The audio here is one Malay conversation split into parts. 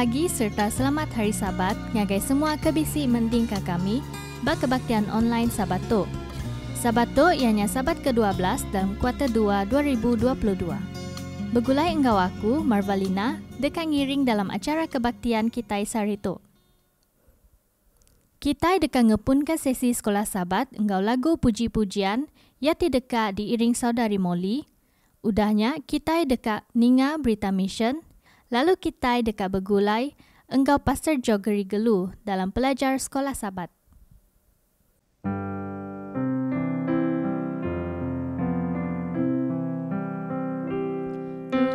pagi serta selamat hari Sabat ngagai semua kebisi mending ka kami bak kebaktian online Sabato. Sabato ianya Sabat ke-12 dalam kuarter 2 2022. Begulai enggau aku Marvalina dekat ngiring dalam acara kebaktian kita Sarito. Kita dekat ngepun ke sesi sekolah Sabat enggau lagu puji-pujian ya tidak diiring saudari Molly. Udahnya kita dekat Ninga Berita Mission – Lalu kita dekat begulai, engkau pastor jogeri gelu dalam pelajar sekolah sabat.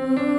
Ooh. mm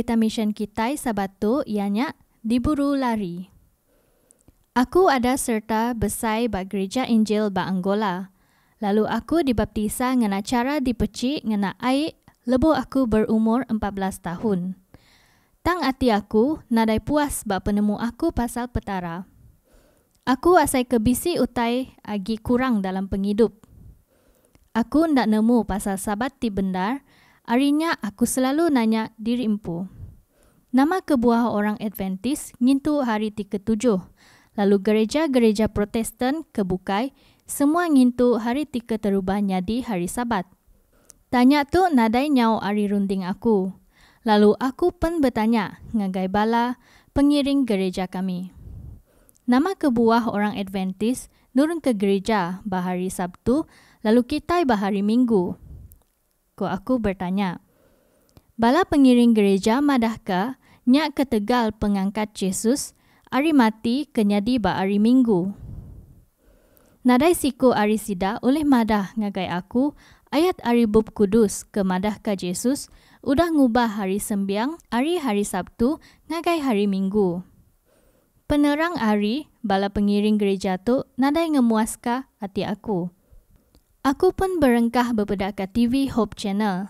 berita mission kita sabatu ianya diburu lari. Aku ada serta besai ba gereja Injil ba Angola. Lalu aku dibaptisa ngena cara dipeci ngena air Lebu aku berumur 14 tahun. Tang ati aku nadai puas ba penemu aku pasal petara. Aku asai kebisi utai agi kurang dalam penghidup. Aku ndak nemu pasal sabat ti bendar – Arinya aku selalu nanya diri empu. Nama kebuah orang Adventist ngintu hari tiga tujuh. Lalu gereja-gereja Protestan kebukai, semua ngintu hari tiga terubah nyadi hari Sabat. Tanya tu nadai nyau ari runding aku. Lalu aku pen bertanya, ngagai bala, pengiring gereja kami. Nama kebuah orang Adventist nurun ke gereja bahari Sabtu, lalu kita bahari Minggu ekor aku bertanya. Bala pengiring gereja madah ke, nyak ketegal pengangkat Yesus ari mati kenyadi ba ari minggu. Nadai siku ari sida oleh madah ngagai aku ayat ari bub kudus ke madah ka Yesus udah ngubah hari sembiang ari hari Sabtu ngagai hari Minggu. Penerang ari bala pengiring gereja tu nadai ngemuaska hati aku. Aku pun berengkah ke TV Hope Channel.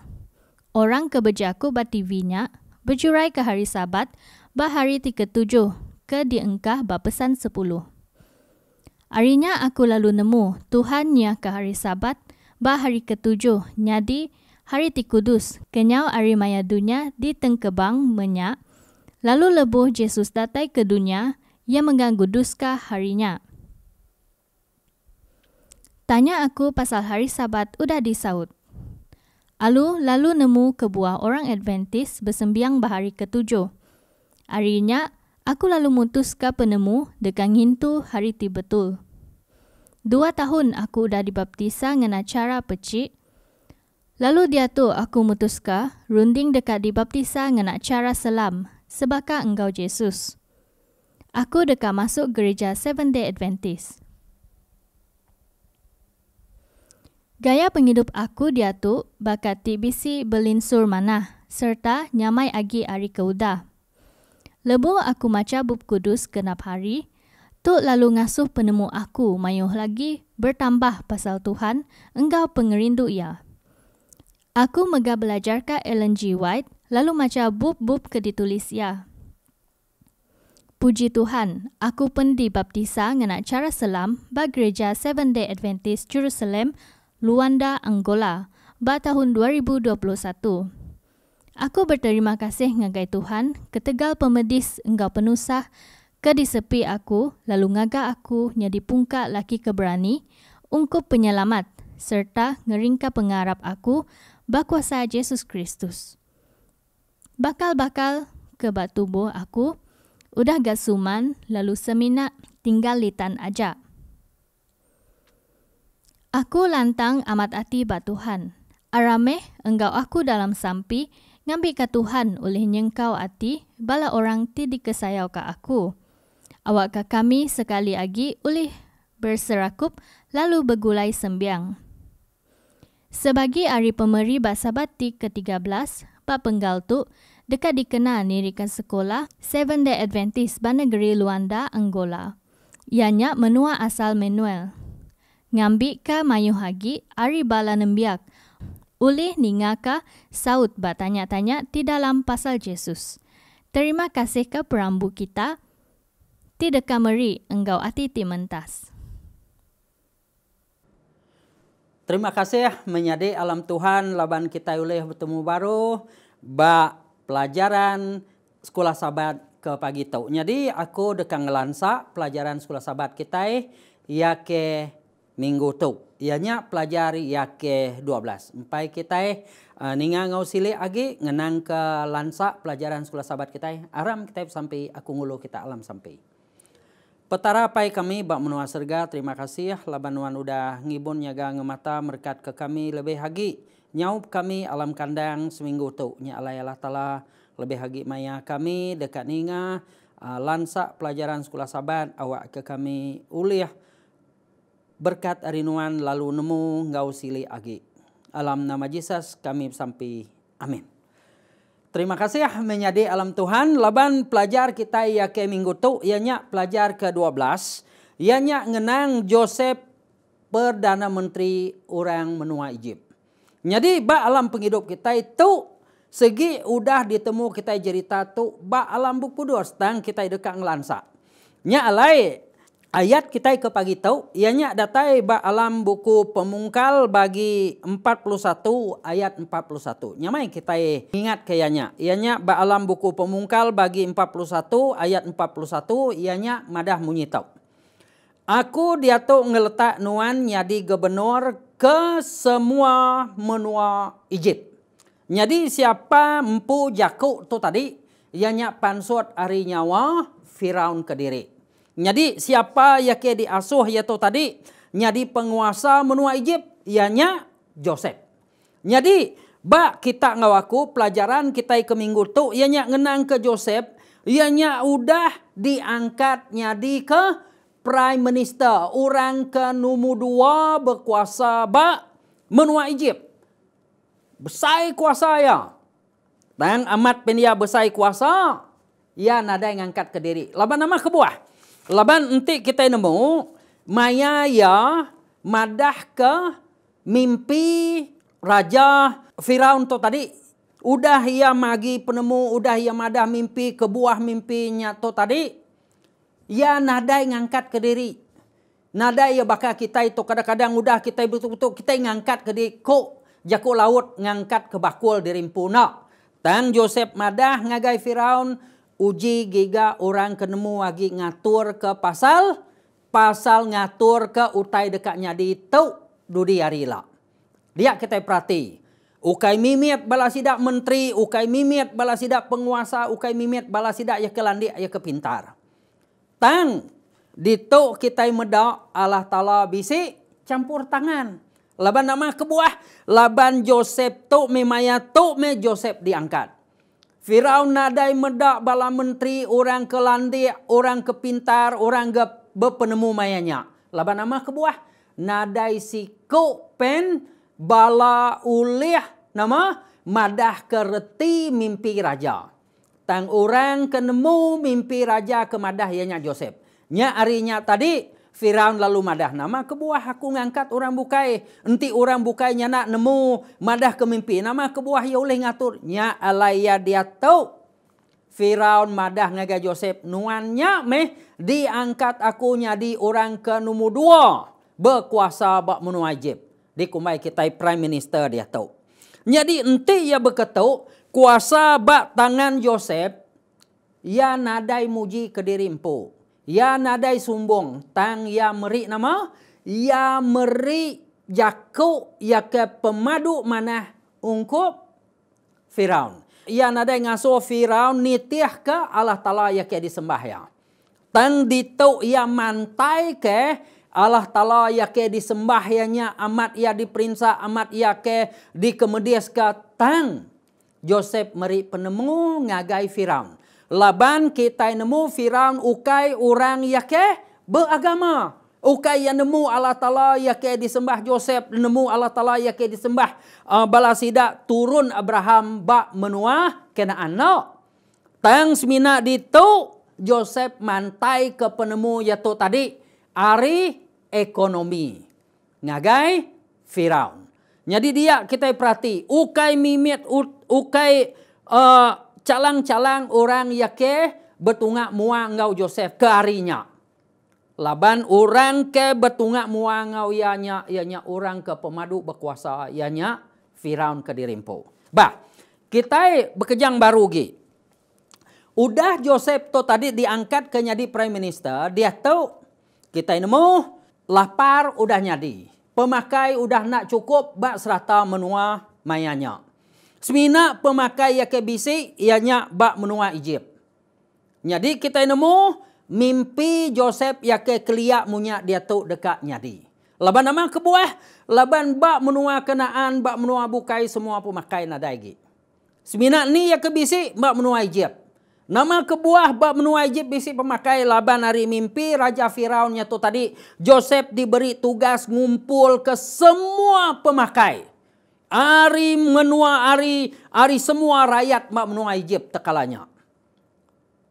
Orang kebeja aku bat TV-nya, bercurai ke hari Sabat, bahari tiga tujuh, ke diengkah bat pesan sepuluh. Arinya aku lalu nemu Tuhan nya ke hari Sabat, bahari ketujuh, nyadi hari tikudus, kenyau ari maya dunia di tengkebang menyak, lalu lebuh Yesus datai ke dunia, yang mengganggu duska harinya. Tanya aku pasal hari sabat udah disaut. Alu lalu nemu kebuah orang Adventist bersembiang bahari ketujuh. Arinya, aku lalu mutus ke penemu dekang hintu hari ti betul. Dua tahun aku udah dibaptisa dengan acara pecik. Lalu dia tu aku mutus runding dekat dibaptisa dengan acara selam sebaka engkau Yesus. Aku dekat masuk gereja Seventh Day Adventist. Gaya penghidup aku diatu bakat TBC belinsur mana serta nyamai agi ari keuda. Lebu aku maca bub kudus kenap hari, tu lalu ngasuh penemu aku mayuh lagi bertambah pasal Tuhan engkau pengerindu ia. Aku mega belajar ke Ellen G. White lalu maca bub-bub ke ditulis ia. Puji Tuhan, aku pun dibaptisa ngena cara selam bagi gereja Seventh-day Adventist Jerusalem Luanda, Angola, bah-tahun 2021. Aku berterima kasih ngagai Tuhan, ketegal pemedis engkau penusah, ke disepi aku, lalu ngaga aku nyadi pungka laki keberani, ungkup penyelamat, serta ngeringka pengarap aku, bakuasa Yesus Kristus. Bakal-bakal ke bat tubuh aku, udah gak suman lalu semina tinggal litan aja. Aku lantang amat hati bat Tuhan. Arameh engkau aku dalam sampi, ngambil ka Tuhan oleh nyengkau hati, bala orang ti dikesayau ka aku. Awak ka kami sekali lagi oleh berserakup lalu bergulai sembiang. Sebagai hari pemeri bahasa batik ke-13, Pak Penggal tu dekat dikenal nirikan sekolah Seventh Day Adventist Banegeri Luanda, Angola. Ianya menua asal Manuel ngambikka mayuh hagi ari bala nembiak. Ulih ningaka saut batanya-tanya di dalam pasal Yesus. Terima kasih ke perambu kita. Tidak kameri engkau ati ti mentas. Terima kasih menyadi alam Tuhan laban kita ulih bertemu baru. Ba pelajaran sekolah sahabat ke pagi tau. Jadi aku dekang ngelansa pelajaran sekolah sahabat kita. Ya ke minggu tu. Ianya pelajar yang ke-12. Empai kita eh, uh, eh, ni ngau silik lagi, ngenang ke lansak pelajaran sekolah sahabat kita eh. Aram kita sampai, aku ngulu kita alam sampai. Petara pai kami, Bak Menua Serga, terima kasih. Laban Wan udah ngibun nyaga ngemata merkat ke kami lebih hagi. Nyaup kami alam kandang seminggu tu. Nyalai Allah Ta'ala lebih hagi maya kami dekat ninga. Uh, lansak pelajaran sekolah sahabat awak ke kami uliah. berkat rinuan lalu nemu ngau sili agi. Alam nama Jesus kami sampai. Amin. Terima kasih ya menyadi alam Tuhan. Laban pelajar kita ya ke minggu tu ianya pelajar ke-12. Ianya ngenang Joseph Perdana Menteri orang menua Egypt. Jadi ba alam penghidup kita itu segi udah ditemu kita cerita tu ba alam buku dua setang kita dekat ngelansa. Nya alai Ayat kita ke pagi tahu, ianya datai ba alam buku pemungkal bagi 41 ayat 41. Nyamai kita ingat ke ianya. Ianya ba alam buku pemungkal bagi 41 ayat 41, ianya madah munyi tahu. Aku diatu ngeletak nuan jadi gubernur ke semua menua Ijib. Jadi siapa mpu jakuk tu tadi, ianya pansuat hari nyawa Firaun Kediri. Jadi siapa yang diasuh yaitu tadi, jadi penguasa menua Egypt, ianya Joseph. Jadi, ba kita ngawaku pelajaran kita ke minggu tu, ianya kenang ke Joseph, ianya udah diangkat jadi ke Prime Minister, orang ke nomor dua berkuasa ba menua Egypt. Besai kuasa ya. Tang amat pendia besai kuasa, ia yang angkat ke diri. Laban nama kebuah. Laban nanti kita nemu maya ya madah ke mimpi raja Firaun tu tadi udah ia magi penemu udah ia madah mimpi ke buah mimpinya tu tadi ia nadai ngangkat ke diri nadai ia bakal kita itu kadang-kadang udah kita betul-betul kita ngangkat ke diri ko jaku laut ngangkat ke bakul diri Nak. Tang Joseph madah ngagai Firaun uji giga orang kenemu lagi ngatur ke pasal pasal ngatur ke utai dekatnya di tau dudi arila dia kita perhati ukai mimiat balasida menteri ukai mimiat balasida penguasa ukai mimiat balasida ya kelandi ya kepintar tang di tau kita medak Allah taala bisi campur tangan laban nama kebuah laban Joseph tu memaya tu me Joseph diangkat Firaun nadai medak bala menteri orang kelandik, orang kepintar, orang ke berpenemu mayanya. Laban nama kebuah. Nadai si pen bala ulih nama madah kereti mimpi raja. Tang orang kenemu mimpi raja kemadah ianya Joseph. Nya arinya tadi Firaun lalu madah nama kebuah aku ngangkat orang bukai. Enti orang bukai nya nak nemu madah kemimpi. Nama kebuah ya oleh ngatur. Nya alaya dia tahu. Firaun madah ngaga Joseph. Nuannya meh diangkat aku nyadi orang ke numu dua. Berkuasa bak menuajib. Di kumai kita prime minister dia tahu. Jadi enti ya berketau. Kuasa bak tangan Joseph. Ya nadai muji ke diri empuk. Ya nadai sumbong tang ya merik nama ya merik Yakub ya ke pemadu mana ungkup Firaun. Ya nadai ngaso Firaun nitih ke Allah Taala ya ke disembah ya. Tang ditau ya mantai ke Allah Taala ya ke disembah ya nya amat ya diperinsa amat ya ke dikemedias ke tang Joseph merik penemu ngagai Firaun. Laban kita nemu Firaun ukai orang yake beragama. Ukai yang nemu Allah Ta'ala yake disembah Joseph. Nemu Allah Ta'ala yake disembah uh, balasida turun Abraham bak menua kena anak. Tang semina ditu Joseph mantai ke penemu yaitu tadi. Ari ekonomi. Ngagai Firaun. Jadi dia kita perhati. Ukai mimit, ukai uh, calang-calang orang yake betunga mua ngau Joseph ke harinya. Laban orang ke betunga mua ngau yanya, yanya orang ke pemadu berkuasa yanya Firaun ke dirimpu. Ba, kita bekejang baru lagi. Udah Joseph tu tadi diangkat ke jadi Prime Minister, dia tahu kita nemu lapar udah nyadi. Pemakai udah nak cukup bak serata menua mayanya. Semina pemakai ya kebisi ianya bak menua Egypt. Jadi kita nemu mimpi Joseph ya ke kelia munya dia tu dekat nyadi. Laban nama kebuah, laban bak menua kenaan, bak menua bukai semua pemakai nadaigi. Semina ni ya kebisi bak menua Egypt. Nama kebuah bak menua Egypt bisi pemakai laban hari mimpi Raja Firaunnya tu tadi. Joseph diberi tugas ngumpul ke semua pemakai. Ari menua ari, ari semua rakyat mak menua Egypt tekalanya.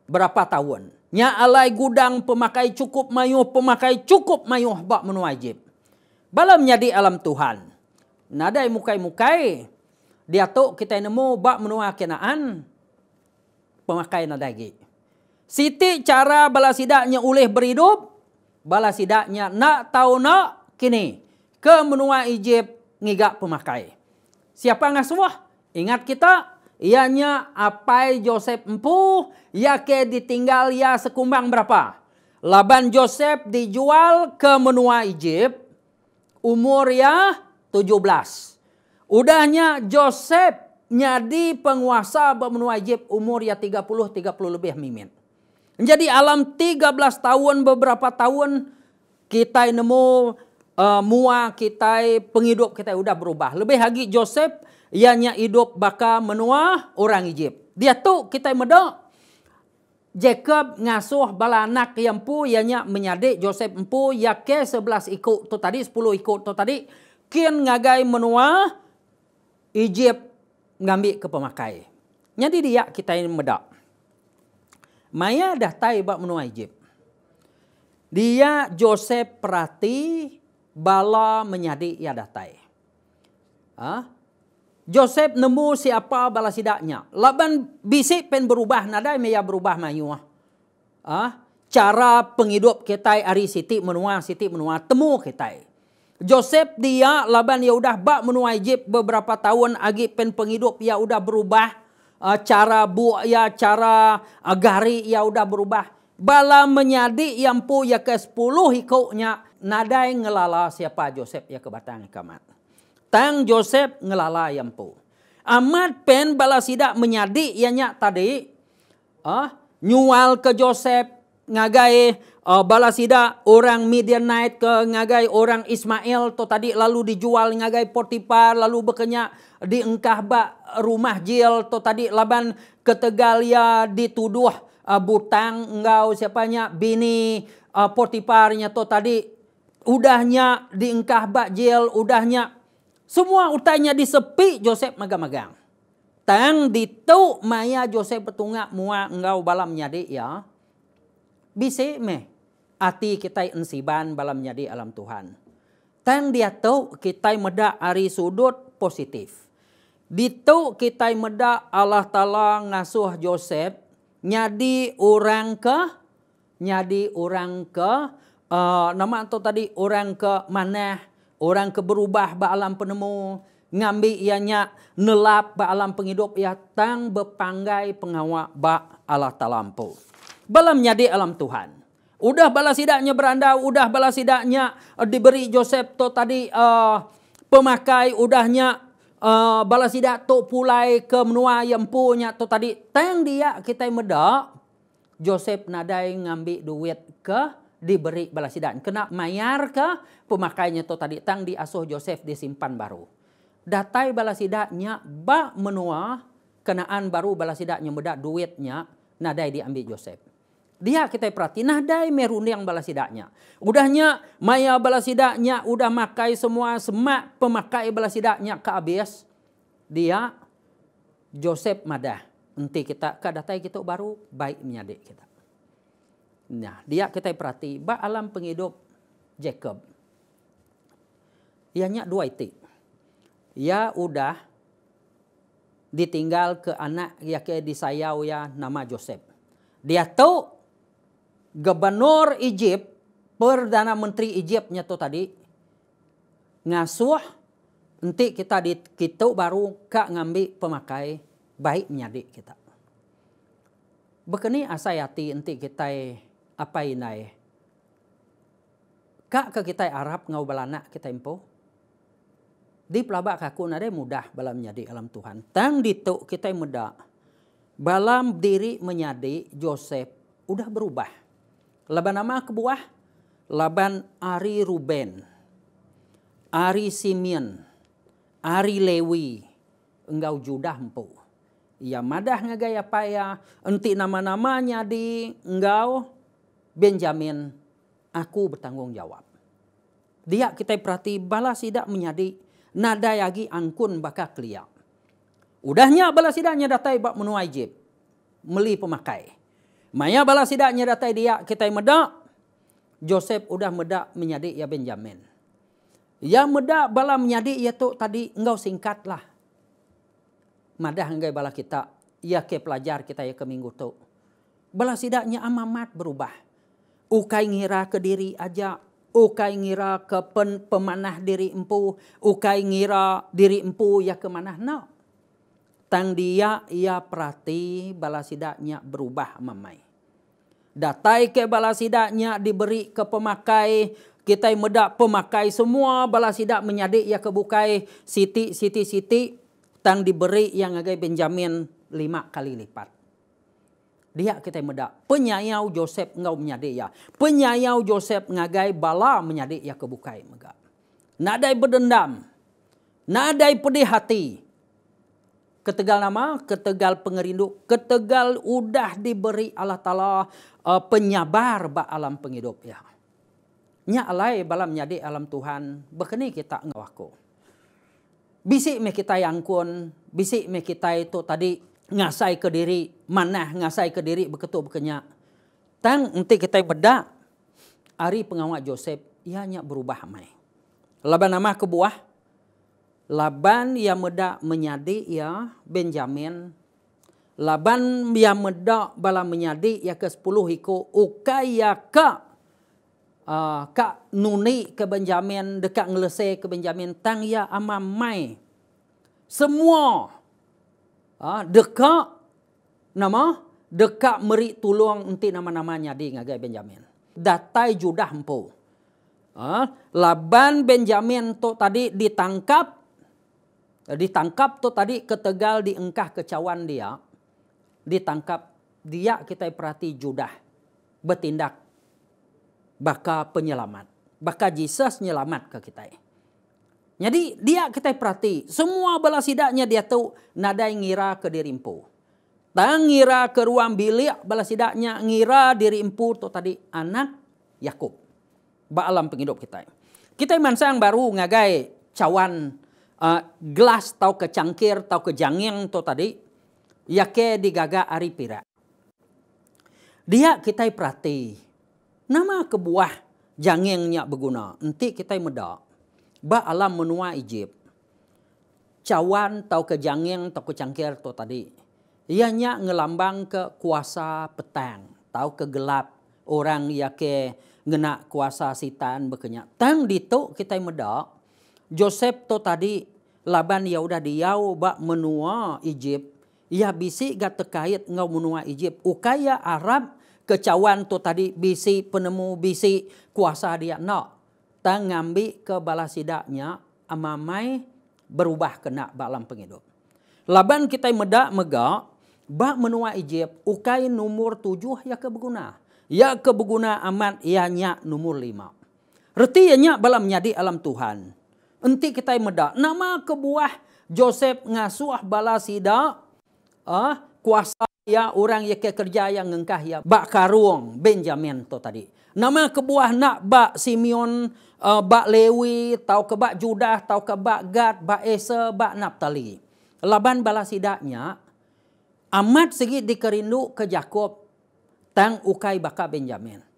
Berapa tahun? Nya alai gudang pemakai cukup mayuh, pemakai cukup mayuh bak menua ajib. Balam nyadi alam Tuhan. Nadai mukai-mukai. Dia tu kita nemu bak menua kenaan. Pemakai nadai gi. Siti cara balas sidaknya uleh berhidup. Balas sidaknya nak tahu nak kini. Ke menua ajib ngigak pemakai. Siapa semua? Ingat kita ianya apa? Joseph empuh, ya ke ditinggal ya sekumbang berapa? Laban Joseph dijual ke menua Ijib, umur ya 17. Udahnya Joseph nyadi penguasa menua Ijib umur ya 30 30 lebih mimin. Jadi alam 13 tahun beberapa tahun kita nemu uh, mua kita, penghidup kita sudah berubah. Lebih lagi Joseph, ianya hidup bakal menua orang Egypt. Dia tu kita medok. Jacob ngasuh bala anak yang pu, ianya menyadik Joseph empu, ya ke sebelas ikut tu tadi, sepuluh ikut tu tadi. Kian ngagai menua, Egypt ngambil ke pemakai. Jadi dia kita ini medak. Maya dah tahu bak menua Egypt. Dia Joseph perhati bala menyadi ia datai. Ha? Joseph nemu siapa bala sidaknya. Laban bisik pen berubah nadai meya berubah mayu. Ah. Ha? Cara penghidup kita hari siti menua, siti menua, temu kita. Joseph dia laban ya udah bak menua Egypt beberapa tahun agi pen penghidup ya udah berubah. Uh, cara ya cara agari ya udah berubah bala menyadi yang pu ya ke sepuluh ikutnya nadai ngelala siapa Joseph ya ke batang kamat. Tang Joseph ngelala yang pu. Amat pen bala sidak menyadi yangnya tadi. Ah, nyual ke Joseph ngagai uh, bala sida orang Midianite ke ngagai orang Ismail tu tadi lalu dijual ngagai Potifar lalu bekenya di engkah ba rumah Jil tu tadi laban ketegalia dituduh uh, butang engkau siapanya bini uh, ah, Potiparnya tu tadi udahnya diengkah Jail udahnya semua utanya di sepi Joseph magang-magang. Tang ditu maya Joseph petunga mua engkau balam nyadi ya. Bisi me ati kita ensiban balam nyadi alam Tuhan. Tang dia tahu kita meda ari sudut positif. Ditu kita meda Allah Ta'ala ngasuh Joseph nyadi orang ke nyadi orang ke uh, nama tu tadi orang ke mana orang ke berubah ba alam penemu ngambi ianya nelap ba alam penghidup ya tang bepanggai pengawa ba Allah talampu belum nyadi alam Tuhan udah balas sidaknya beranda udah balas sidaknya eh, diberi Joseph to tadi uh, pemakai udahnya uh, eh, balas tidak tu pulai ke menua yang punya tu tadi. Tang dia kita medak. Joseph nadai ngambil duit ke diberi balas tidak. Kena mayar ke pemakainya tu tadi. Tang di asuh Joseph disimpan baru. Datai balas tidaknya ba menua kenaan baru balas tidaknya medak duitnya nadai diambil Joseph. dia kita perhati. Nah dai meruni yang balas tidaknya. Udahnya maya balas tidaknya. Udah makai semua semak pemakai balas tidaknya ke abis. Dia Joseph madah. Nanti kita ke datai kita baru baik menyadik kita. Nah dia kita perhati. Ba alam penghidup Jacob. Ianya dua itu. Ya udah ditinggal ke anak ya ke disayau ya nama Joseph. Dia tahu gubernur Egypt, perdana menteri Egyptnya tuh tadi ngasuh nanti kita di kita baru kak ngambil pemakai baik menjadi kita. Bekeni asayati nanti kita e, apa ini? E? Kak ke kita e Arab ngau belana kita impo. Di pelabak kaku nade mudah balam menjadi alam Tuhan. Tang dituk kita muda. Balam diri menjadi Joseph udah berubah Laban nama ke buah? Laban Ari Ruben, Ari Simeon, Ari Lewi. Enggau judah mpu. Ia ya madah ngagai apa ya? Enti nama-namanya di enggau Benjamin. Aku bertanggung jawab. Dia kita perhati balas tidak menjadi nada yagi angkun baka keliak. Udahnya balas tidaknya datai bak menuai ijib. Meli pemakai. Maya balas sidak nyeratai dia kita medak. Joseph udah medak menyadik ya Benjamin. Ya medak bala menyadik ya tu tadi engkau singkat lah. Madah enggak bala kita. Ya ke pelajar kita ya ke minggu tu. Bala sidaknya amamat berubah. Ukai ngira ke diri aja. Ukai ngira ke pen, pemanah diri empu. Ukai ngira diri empu ya ke manah nak tang dia ia perhati balasidaknya berubah mamai. Datai ke balasidaknya diberi ke pemakai, kita medak pemakai semua balasidak menyadik ia kebukai, siti, siti, siti, tang diberi yang agai Benjamin lima kali lipat. Dia kita medak, penyayau Joseph ngau menyadik ya. Penyayau Joseph ngagai bala menyadik ia kebukai. Nadai berdendam, nadai pedih hati, Ketegal nama, ketegal pengerindu, ketegal udah diberi Allah Ta'ala uh, penyabar ba alam penghidup ya. Nya alai balam nyadi alam Tuhan, bekeni kita ngawaku. Bisik me kita kun, bisik me kita itu tadi ngasai ke diri, mana ngasai ke diri beketu bekenya. Tang nanti kita beda, Ari pengawak Joseph, ianya ya berubah mai. Laba nama kebuah, Laban ia meda menyadi ia ya, Benjamin. Laban ia meda bala menyadi ia ya ke sepuluh hiko Uka ia ya, uh, ah, ka nuni ke Benjamin. Dekat ngelese ke Benjamin. Tang ya amam mai. Semua. Uh, dekat nama. Dekat meri tulung nanti nama-nama nyadi ngagai Benjamin. Datai judah mpuh. Ah, ha? Laban Benjamin tu tadi ditangkap ditangkap tuh tadi ke Tegal diengkah kecawan dia. Ditangkap dia kita perhati Judah bertindak baka penyelamat. Baka Jesus nyelamat ke kita. Jadi dia kita perhati semua balas sidaknya dia tahu nada yang ngira ke diri empu. Tang ngira ke ruang bilik balas sidaknya ngira diri empu tuh tadi anak Yakub. Ba alam penghidup kita. Kita yang yang baru ngagai cawan uh, gelas atau ke cangkir atau ke jangeng tu tadi ya ke digaga ari pira dia kita perhati nama ke buah jangengnya berguna nanti kita medak ba alam menua ijib cawan atau ke jangeng atau ke cangkir tu tadi ia ianya ngelambang ke kuasa petang atau ke gelap orang ya ke ngena kuasa sitan bekenya tang ditu kita medak Joseph to tadi Laban ya udah diau bak menua Egypt. Ya bisi gak terkait ngau menua Egypt. Ukaya Arab kecawan tu tadi bisi penemu bisi kuasa dia no. Tang ngambi ke balasidaknya amamai berubah kena balam penghidup. Laban kita medak mega bak menua Egypt ukai nomor tujuh ya kebeguna. Ya kebeguna amat ianya nomor lima. Reti ianya ya balam nyadi alam Tuhan Enti kita medak. Nama kebuah Josep ngasuah bala sida. Ah, kuasa ya orang yang kerja yang ngengkah ya. Bak Karung Benjamin tu tadi. Nama kebuah nak bak Simeon, uh, bak Lewi, tau ke bak Judah, tau ke bak Gad, bak Esa, bak Naptali. Laban bala sidaknya, amat segi dikerinduk ke Jakob tang ukai baka Benjamin.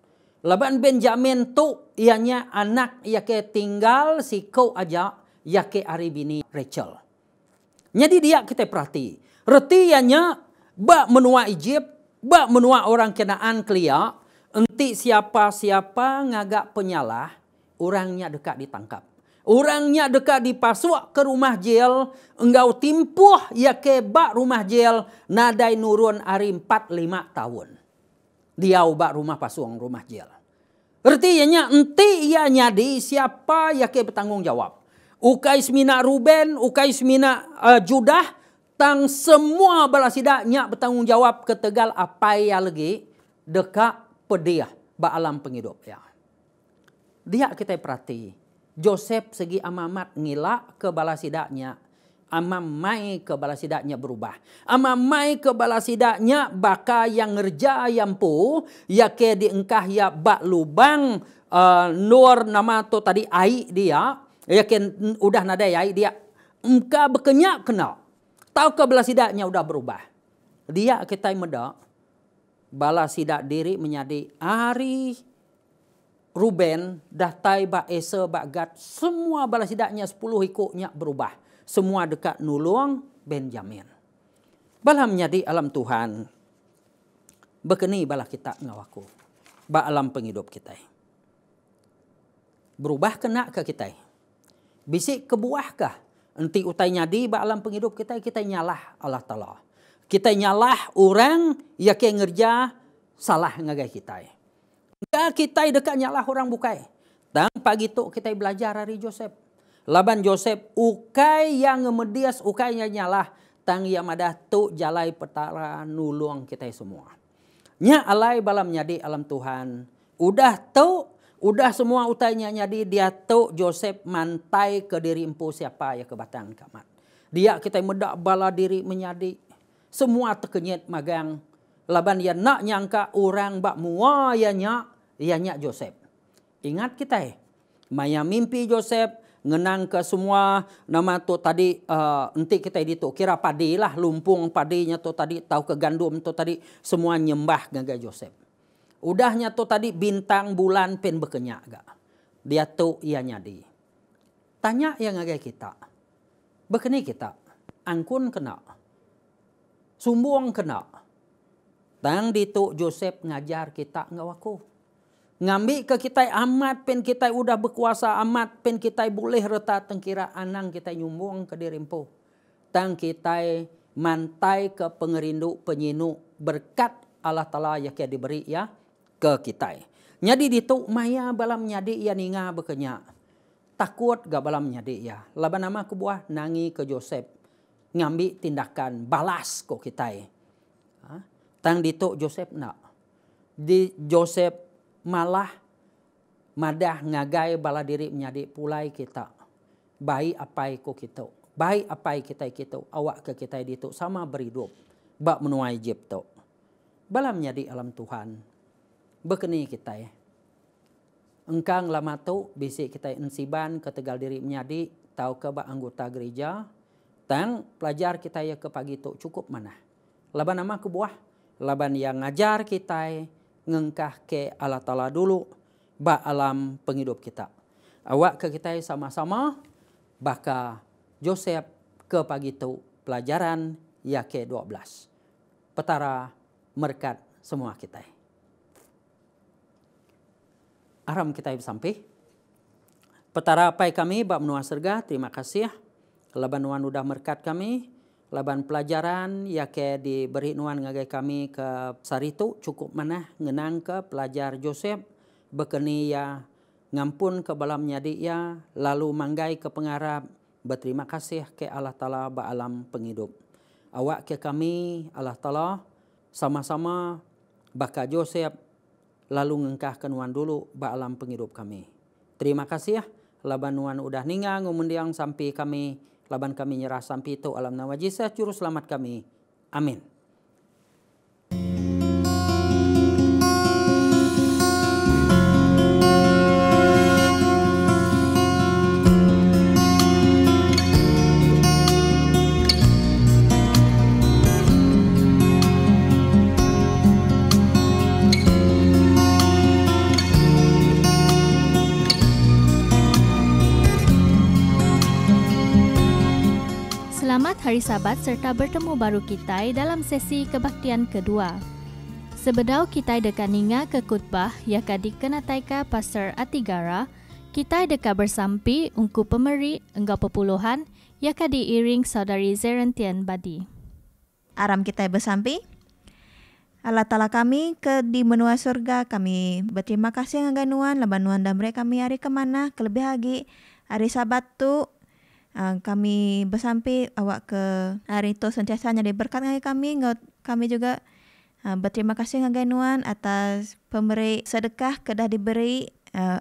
Laban Benjamin tu ianya anak yake tinggal si kau aja yake ari bini Rachel. Jadi dia kita perhati. Reti ianya ba menua Egypt, ba menua orang kenaan kelia, enti siapa-siapa ngagak penyalah, orangnya dekat ditangkap. Orangnya dekat dipasuk ke rumah jail, engkau timpuh yake bak rumah jail, nadai nurun ari 4 5 tahun dia ubah rumah pasuang rumah jail. Erti ianya enti ianya di siapa yang ke bertanggungjawab. Ukai semina Ruben, ukai semina uh, Judah, tang semua balasida nyak ke tegal apa ya lagi dekat pedia ba alam penghidup ya. Dia kita perhati. Joseph segi amamat ngila ke balasidanya nyak amamai ke balasidaknya berubah. Amamai ke balasidaknya baka yang ngerja yang pu, ya ke diengkah ya bak lubang uh, eh, nur nama tu tadi air dia, ya ke udah nada ya dia, engka bekenyak kena. Tahu ke balasidaknya udah berubah. Dia kita meda balasidak diri menjadi hari Ruben dah tai ba esa ba gad semua balasidaknya 10 ikutnya berubah semua dekat nulung Benjamin. Balah menjadi alam Tuhan. Bekeni balah kita ngawaku. Ba alam penghidup kita. Berubah kena ke kita. Bisik kebuah kah? Nanti utai nyadi ba alam penghidup kita, kita nyalah Allah Ta'ala. Kita nyalah orang yang kaya ngerja salah ngagai kita. Ya kita dekat nyalah orang bukai. Dan pagi tu kita belajar dari Joseph. Laban Josep ukai yang medias ukainya nyalah tang yang ada tu jalai petara nulung kita semua. Nya alai balam nyadi alam Tuhan. Udah tu, udah semua utainya nyadi dia tu Josep mantai ke diri empu siapa ya kebataan kamat. Dia kita medak bala diri menyadi. Semua terkenyit magang. Laban ya nak nyangka orang bak mua ya nyak, ya nyak Josep Ingat kita eh. Maya mimpi Joseph ngenang ke semua nama tu tadi uh, enti kita di tu kira padi lah lumpung padinya tu tadi tahu ke gandum tu tadi semua nyembah gaga Joseph. Udahnya tu tadi bintang bulan pen bekenya ga. Dia tu ia nyadi. Tanya yang gaga kita. Bekeni kita. Angkun kena. Sumbuang kena. Tang di tu Joseph ngajar kita ngawaku. aku. Ngambil ke kita amat pen kita udah berkuasa amat pen kita boleh reta tengkira anang kita nyumbung ke dirimpo. Tang kita mantai ke pengerindu penyinu berkat Allah Ta'ala yang kita diberi ya ke kita. Nyadi di tu maya balam nyadi ya ninga bekenya. Takut gak balam nyadi ya. Laba nama ke kebuah nangi ke Joseph. Ngambil tindakan balas ke kita. Ha? Tang di tu Joseph nak. Di Joseph malah madah ngagai bala diri menjadi pulai kita. Baik apai ku kita. Baik apai kita kita. Awak ke kita itu sama berhidup. Bak menuai jipto. Bala menyadik alam Tuhan. Bekeni kita. Ya. Engkang lama tu bisik kita ensiban ke tegal diri menjadi. Tahu ke bak anggota gereja. Tang pelajar kita ya ke pagi tu cukup mana. Laban nama ke buah. Laban yang ngajar Kita. Ya, ngengkah ke Allah Ta'ala dulu ba alam penghidup kita. Awak ke kita sama-sama baka Joseph ke pagi itu pelajaran ya ke 12. Petara merkat semua kita. Aram kita sampai. Petara pai kami bab menua serga terima kasih. Laban udah merkat kami laban pelajaran ya ke diberi nuan ngagai kami ke saritu cukup mana ngenang ke pelajar Josep, bekeni ya ngampun ke balam nyadi ya lalu manggai ke pengarap berterima kasih ke Allah Ta'ala ba'alam penghidup. Awak ke kami Allah Ta'ala sama-sama baka Josep, lalu ngengkah ke nuan dulu ba'alam penghidup kami. Terima kasih ya. Laban nuan udah ninga ngumundiang sampai kami laban kami nyerah sampai itu alam nawajisa curu selamat kami. Amin. hari Sabat serta bertemu baru kita dalam sesi kebaktian kedua. Sebedau kita dekat Ninga ke Kutbah, ya kadi kena Pastor Atigara, kita dekat bersampi ungku pemeri enggak pepuluhan, ya kadi iring saudari Zerentian Badi. Aram kita bersampi. Allah Ta'ala kami ke di menua surga, kami berterima kasih dengan ganuan, laban nuan dan mereka kami hari kemana, kelebih lagi hari sabat tu Ah, kami bersampai awak ke hari ah, itu sentiasa jadi berkat dengan kami. Kami juga ah, berterima kasih dengan Nuan atas pemberi sedekah kedah diberi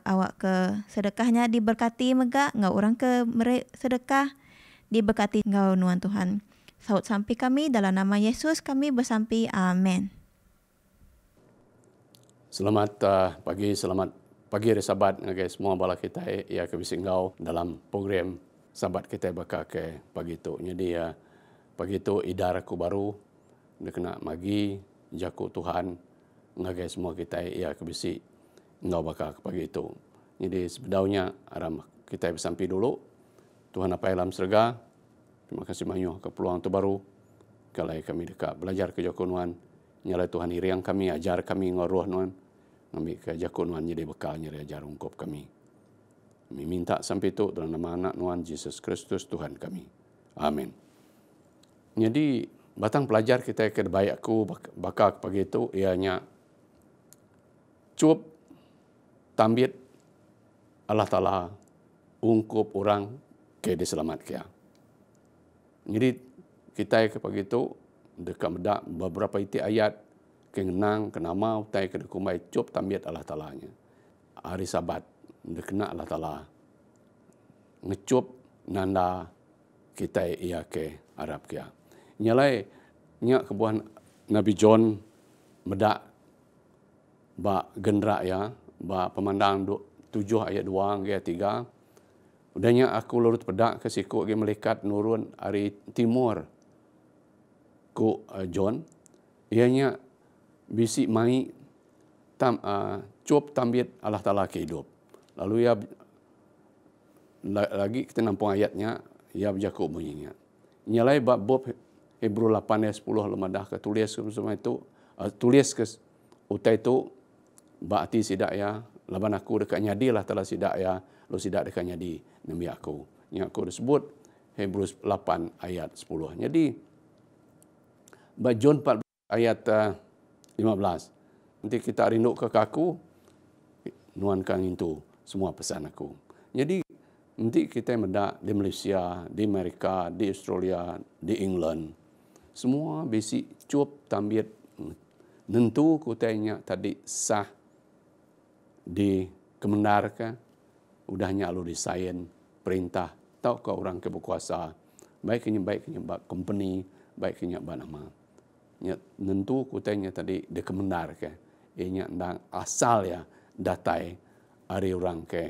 awak ke sedekahnya diberkati mega ngau orang ke meri sedekah diberkati ngau Nuan Tuhan. Saud sampai kami dalam nama Yesus kami bersampai. Amin. Selamat uh, pagi, selamat pagi hari Sabat semua bala kita ya eh, kebisi ngau dalam program sahabat kita bakal ke pagi tu. Jadi ya, pagi tu idar aku baru, dia kena magi, jaku Tuhan, ngagai semua kita ia ya, kebisik, ngau bakal ke pagi tu. Jadi sebedaunya, aram kita bersampi dulu, Tuhan apa dalam serga, terima kasih banyak ke peluang tu baru, kalau kami dekat belajar ke jaku Tuhan, nyalai Tuhan iriang kami, ajar kami ngau roh Tuhan, ambil ke jaku Tuhan jadi bekalnya nyari ajar ungkup kami. Kami minta sampai itu dalam nama anak Nuan Yesus Kristus Tuhan kami. Amin. Jadi, batang pelajar kita ke baik aku bakal pagi itu ianya cuba tambit Allah Ta'ala ungkup orang ke diselamat kia. Jadi, kita ke pagi itu dekat medak beberapa iti ayat kengenang kenama utai ke dekumai cuba tambit Allah Ta'ala hari sabat dia kena Allah Ta'ala ngecup nanda kita ia ke Arab kia. Nyalai nyak kebuahan Nabi John medak ba gendra ya, ba pemandang du, tujuh ayat dua ke tiga. Udah nyak aku lurut pedak ke siku ke melekat nurun dari timur ku uh, John. Ianya bisik mai tam, uh, cup tambit Allah Ta'ala kehidup. Lalu ya lagi kita nampung ayatnya ya berjakuk bunyinya. Nyalai bab bab Hebrew 8 ayat 10 lemadah ke tulis ke semua itu eh, tulis ke utai itu bakti sidak ya laban aku dekat nyadi lah telah sidak ya lu sidak dekat nyadi nemi aku yang aku disebut Hebrew 8 ayat 10. Jadi bab John 4 ayat 15 eh, nanti kita rindu ke kaku nuankan itu semua pesan aku. Jadi nanti kita mendak di Malaysia, di Amerika, di Australia, di England. Semua besi cuap tambiat nentu hmm, ku tanya tadi sah di kemendar ke udahnya lalu disain perintah tau ke orang kebukuasa baik kenyang baik kenyang baik company baik kenyang baik nama nyat nentu ku tanya tadi di kemendar ke ianya asal ya datai ari orang ke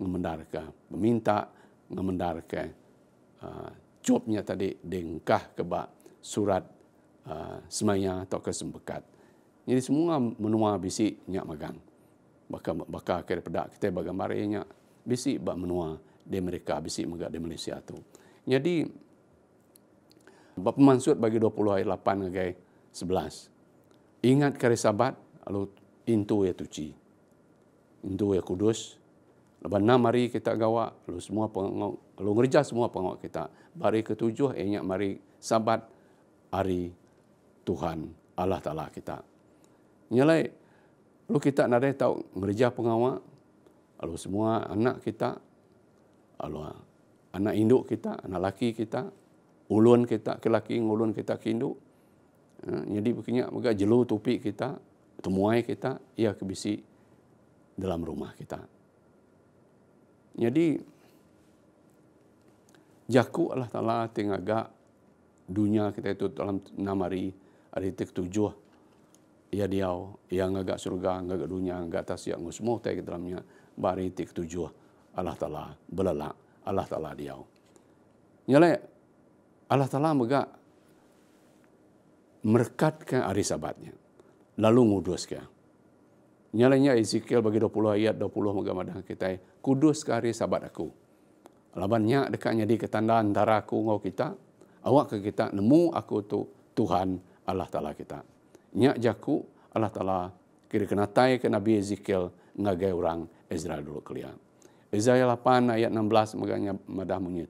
ngemendar ke meminta ngemendar ke uh, tadi dengkah ke ba surat uh, semaya atau ke sembekat jadi semua menua bisi nyak magang baka baka kere pedak kita bagambar nya bisi ba menua di mereka bisi mega di Malaysia tu jadi bapak mansut bagi 20 hari 8 ngagai 11 ingat kare sabat lalu intu ya tuci untuk yang kudus. Lepas enam hari kita gawa, lalu semua pengawal lalu ngerja semua pengok kita. Hari ketujuh, ianya mari sabat hari Tuhan Allah Ta'ala kita. Nyalai, lalu kita nadai tahu ngerja pengawak, lalu semua anak kita, lalu anak induk kita, anak laki kita, ulun kita, kelaki ngulun kita ke induk, eh, jadi begini, maka jelu tupi kita, temuai kita, ia kebisik dalam rumah kita. Jadi jaku Allah Taala tengaga dunia kita itu dalam enam hari hari tek tujuh ya diau yang agak surga agak dunia agak atas yang semua tek dalamnya bari tek tujuh Allah Taala belalak Allah Taala diau. Nyalai Allah Taala mega merekatkan hari sabatnya lalu nguduskan. Nyalanya Ezekiel bagi 20 ayat 20 megamadang kita. Eh, kudus ke hari sabat aku. Labannya dekatnya di ketanda antara aku ngau kita. Awak ke kita nemu aku tu Tuhan Allah Ta'ala kita. Nyak jaku Allah Ta'ala kira kena tai ke Nabi Ezekiel ngagai orang Israel dulu kelihatan. Ezekiel 8 ayat 16 megangnya madah bunyi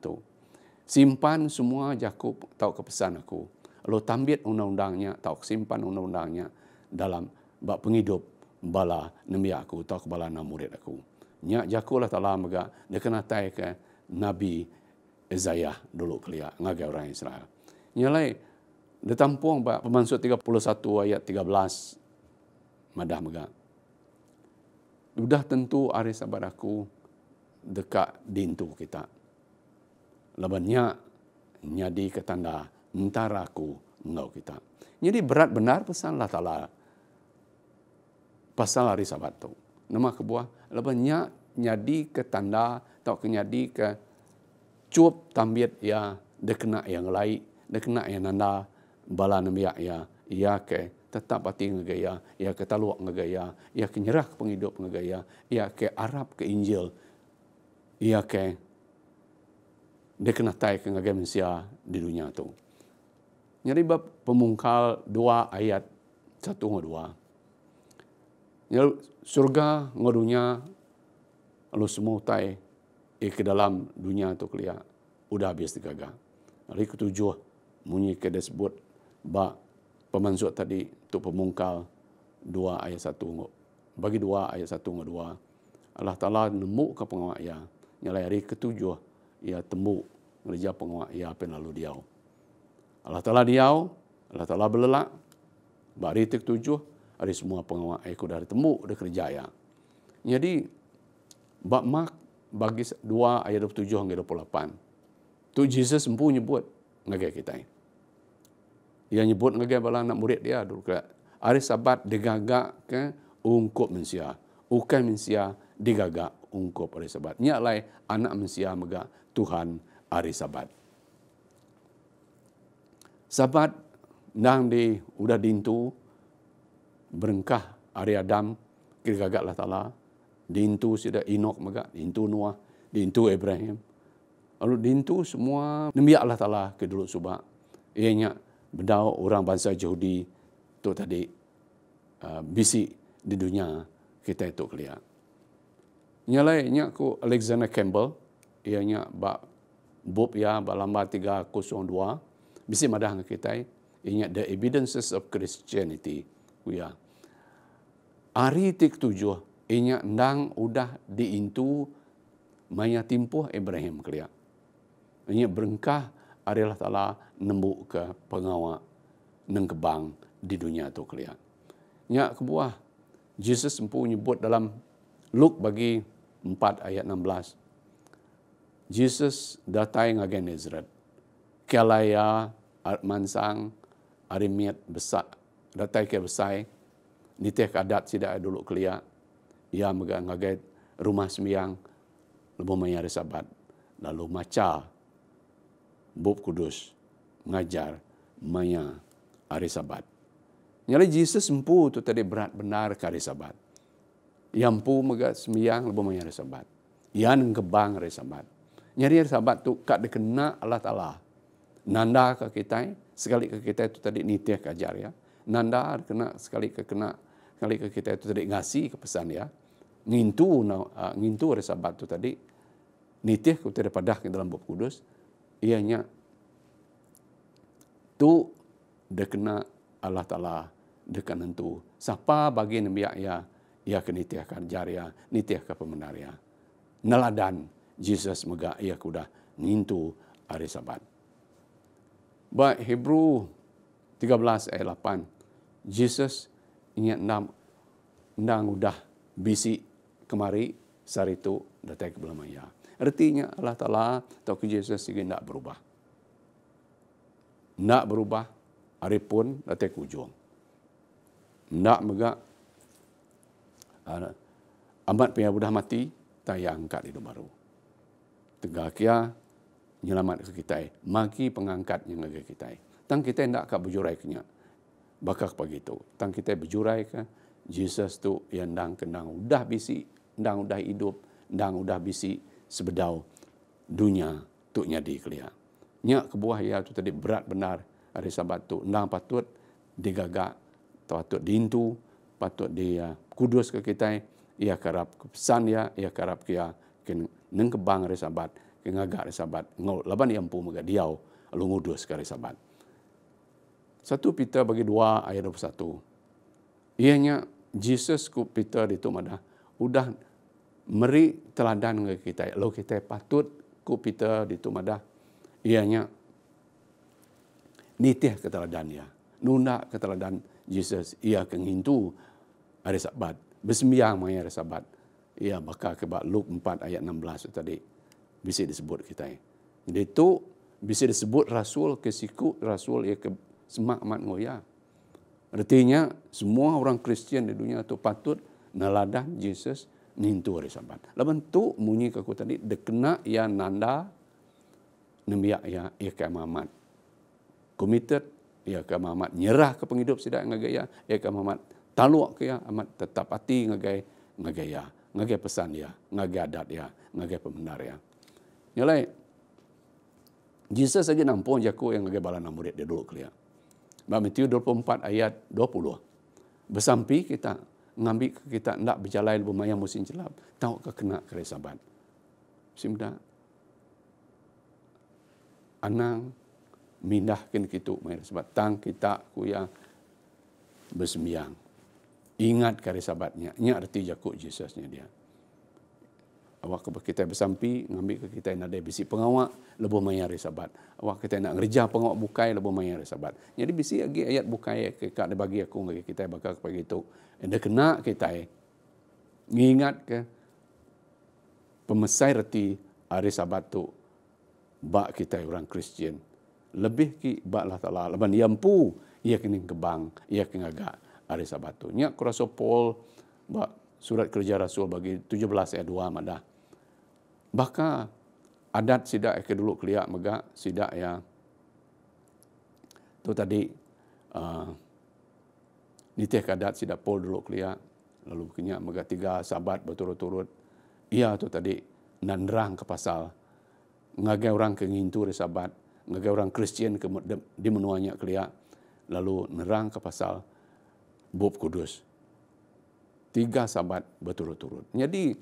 Simpan semua jaku tahu kepesan aku. Lalu tambit undang-undangnya, tahu simpan undang-undangnya dalam bak penghidup bala nemi aku atau bala na murid aku. Nyak jaku lah tak lama dia kena tay ke Nabi Isaiah dulu kelia ngaji orang Israel. Nyalai dia tampung pak pemansut 31 ayat 13 madah mega. Sudah tentu hari sabar aku dekat dintu kita. Lebihnya nyadi ketanda entar aku ngau kita. Jadi berat benar pesan lah pasal hari Sabat tu, Nama kebuah lebih nyak nyadi ke tanda atau ke nyadi ke cuap tambiat ya de yang lain de yang nanda bala nembiak ya, ya ya ke tetap hati ngegaya ya ke taluak ngegaya ya ke nyerah penghidup ngegaya ya ke arab ke injil ya ke de kena tai ke ngegaya manusia di dunia tu nyari bab pemungkal dua ayat satu ngedua dua Ya, surga ngadunya lu semua tai eh, ke dalam dunia tu kelia udah habis digagak. Hari ketujuh munyi ke disebut ba pemansuk tadi tu pemungkal dua ayat satu bagi dua ayat satu ngo dua Allah Taala nemu ke penguak ya nyala hari ketujuh ia temu ngerja penguak ya apa lalu diau Allah Taala diau Allah Taala belelak bari tik tujuh Eh, dari semua pengawal aku dah tembok dari kerja ya. Jadi bab mak bagi 2 ayat 27 hingga 28. Tu Jesus mampu nyebut ngagai kita ini. Dia nyebut ngagai bala anak murid dia dulu ke. Hari sabat digagak ke ungkup mensia. Ukai mensia digagak ungkup hari sabat. Nyalai anak mensia mega Tuhan hari sabat. Sabat nang di udah dintu berengkah hari Adam, kira gagak lah ta'ala. Dintu sida Enoch maga, dintu Noah, dintu Ibrahim, Lalu dintu semua nembiak lah ta'ala ke dulu subak. Ianya bedau orang bangsa Yahudi tu tadi uh, bisik di dunia kita itu keliat. Nyalai nya ku Alexander Campbell ianya ba bob ya ba lamba 302 bisi madah ngakitai ianya the evidences of christianity kuya. Ari tik tujuh, inya ndang udah diintu maya timpuh Ibrahim kelia. Inya berengkah arilah tala nembu ke pengawa kebang di dunia tu kelia. Inya kebuah, Jesus sempu nyebut dalam Luke bagi 4 ayat 16. Jesus datang agen Israel Kelaya, Mansang, Arimiat besar, datai ke besai eh. nitih adat sida dulu kelia ia mengagai rumah semiang lebu maya resabat lalu maca bub kudus mengajar maya hari sabat nyali jesus empu tu tadi berat benar ke hari sabat ia empu mega semiang lebu maya resabat ia ngebang hari sabat nyari hari sabat tu kak dikena Allah taala nanda ke kita eh. sekali ke kita itu tadi nitih kajar ya nanda kena sekali ke kena sekali ke kita itu tadi ngasih ke pesan ya ngintu ngintu dari sahabat itu tadi nitih ku tidak padah ke dalam bab kudus ianya tu de kena Allah taala de kena tentu siapa bagi nabi ya ia kena nitih akan jaria nitih ke pembenar ya. neladan Jesus mega ia kuda ngintu hari sahabat Baik, Hebrew 13 ayat 8. Jesus ingat enam nang udah bisi kemari sar itu datang ke belama ya. Artinya Allah Taala tau Yesus ini sigi berubah. Ndak berubah hari pun datang ke ujung. Ndak megak ah, amat pian udah mati tayang kat hidup baru. Tegak kia nyelamat ke kita, maki pengangkat yang ngaga kita. Tang kita ndak ka bujurai kenyak bakak begitu. Tang kita berjurai kan, Jesus tu yang dang kenang udah bisi, dang udah hidup, dang udah bisi sebedau dunia tu nyadi kelia. Nyak kebuah ya tu tadi berat benar hari sabat tu, dang patut digagak, patut dintu, patut dia kudus ke kita, ia kerap pesan ya, ia kerap kia ken neng kebang hari sabat, kengagak hari sabat, ngol laban yang pun mega diau lu ngudus ke hari sabat. Satu Peter bagi dua ayat 21. Ianya Jesus ku Peter di tu mana? Udah meri teladan ke kita. Lalu kita patut ku Peter di tu mana? Ianya nitih keteladan ya. Nunda keteladan Jesus. Ia kengintu hari sabat. Bersembiah mengenai hari sabat. Ia bakal ke kebak Luke 4 ayat 16 tadi. Bisa disebut kita. Di tu bisa disebut rasul kesiku rasul ia ke semak mat ngoya. Artinya semua orang Kristian di dunia itu patut meladah Yesus nintu hari Sabat. Lepas tu munyi kaku tadi dekena ya nanda nembiak ya ya ke Muhammad. Komited ya ke Muhammad nyerah ke penghidup sidak ngagai ya ya ke Muhammad. Taluak ke ya amat tetap hati ngagai ngagai ya ngagai pesan ya ngagai adat ya ngagai pembenar ya. Nyalai Yesus saja nampung jaku yang ngagai bala murid dia dulu kelihatan. Bapak Matthew 24 ayat 20. Bersampi kita ngambil kita nak berjalan bermaya musim celap. Tahu ke kena kerisaban. Simda. Anang mindah kini kita bermaya sebab tang kita kuya bersembiang. Ingat kerisabatnya. Ini arti jakut Yesusnya dia awak ke kita bersampi ngambil ke kita yang ada bisik pengawak lebih banyak hari Sabat. awak kita nak ngerja pengawak bukai lebih banyak hari Sabat. jadi bisik lagi ayat bukai ke kak bagi aku ngagi kita bakal ke pagi tu anda kena kita ingat ke pemesai reti hari sabat tu bak kita orang Kristian lebih ki bak lah taala leban mampu ia kini kebang ia kena kengaga hari sabat tu nya kuraso Paul bak surat kerja rasul bagi 17 ayat 2 madah Baka adat sidak ke dulu keliak mega sidak ya. Tu tadi uh, nitih adat sidak pol dulu keliak lalu kenya mega tiga sabat berturut-turut. Iya tu tadi nandrang ke pasal ngagai orang ke ngintu di sabat, ngagai orang Kristian ke di menuanya keliak lalu nerang ke pasal bob kudus. Tiga sabat berturut-turut. Jadi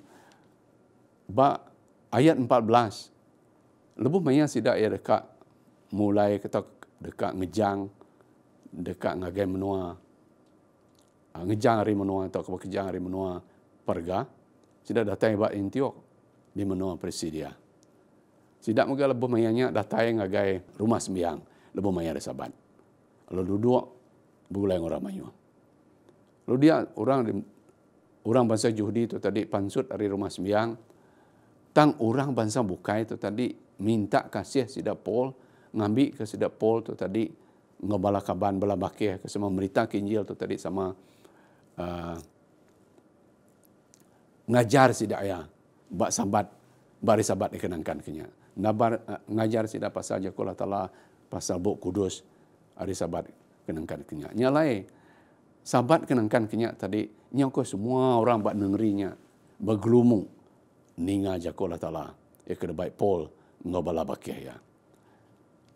ba ayat 14. Lebih banyak sidak ya dekat mulai kata dekat ngejang dekat ngagai menua ah, ngejang hari menua atau kebekerja hari menua perga sidak datang ibat intiok di menua presidia sidak moga lebih banyaknya datang ngagai rumah sembiang lebih banyak ada sabat lalu duduk bulan orang mayu lalu dia orang orang bangsa Yahudi itu tadi pansut dari rumah sembiang tang orang bangsa bukai tu tadi minta kasih sida Paul ngambil ke sida Paul tu tadi ngebala kaban bala bakih ke semua merita kinjil tu tadi sama uh, ngajar sida ayah bak sabat bari sabat dikenangkan kenya nabar uh, ngajar sida pasal jakola tala pasal buku kudus hari sabat kenangkan kenya nyalai sabat kenangkan kenya tadi nyangko semua orang bak nengrinya bergelumung ninga jako la tala e kada baik pol no bala bake ya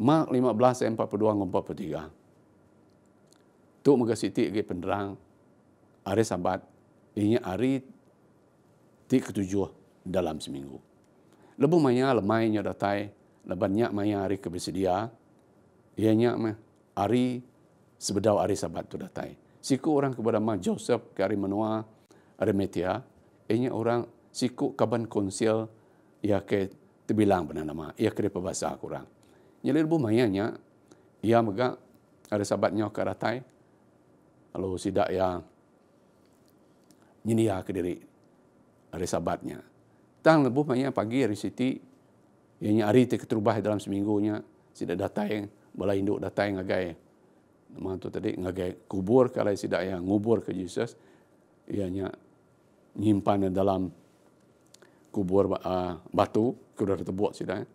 ma 15 e 42 ngom 43 tu mega siti ge penderang hari sabat inya hari ti ketujuh dalam seminggu lebu maya lemai nya datai leban nya maya hari kebersedia ia nya ma hari sebedau hari sabat tu datai siku orang kepada mak joseph ke hari manua arimetia inya orang siku kaban konsil ia ke terbilang benar nama ia ke bahasa kurang nyelir bu mayanya ia mega ada sahabatnya ke ratai lalu sidak ia nyini ia ke diri ada sahabatnya tang lebu maya pagi hari siti ianya hari te keterubah dalam seminggunya sidak datai bala induk datai ngagai nama tu tadi ngagai kubur kalai sidak ia ngubur ke Yesus ianya nyimpan dalam kubur uh, batu kuda terbuat sida eh.